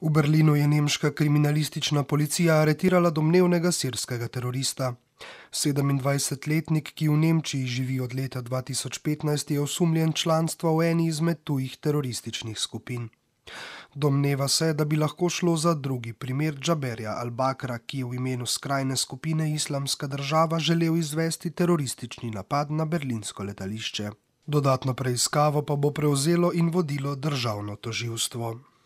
V Berlinu je nemška kriminalistična policija aretirala domnevnega sirskega terorista. 27-letnik, ki v Nemčiji živi od leta 2015, je osumljen članstva v eni izmed tujih terorističnih skupin. Domneva se, da bi lahko šlo za drugi primer Džaberja al-Bakra, ki je v imenu skrajne skupine Islamska država želel izvesti teroristični napad na berlinsko letališče. Dodatno preiskavo pa bo prevzelo in vodilo državno toživstvo.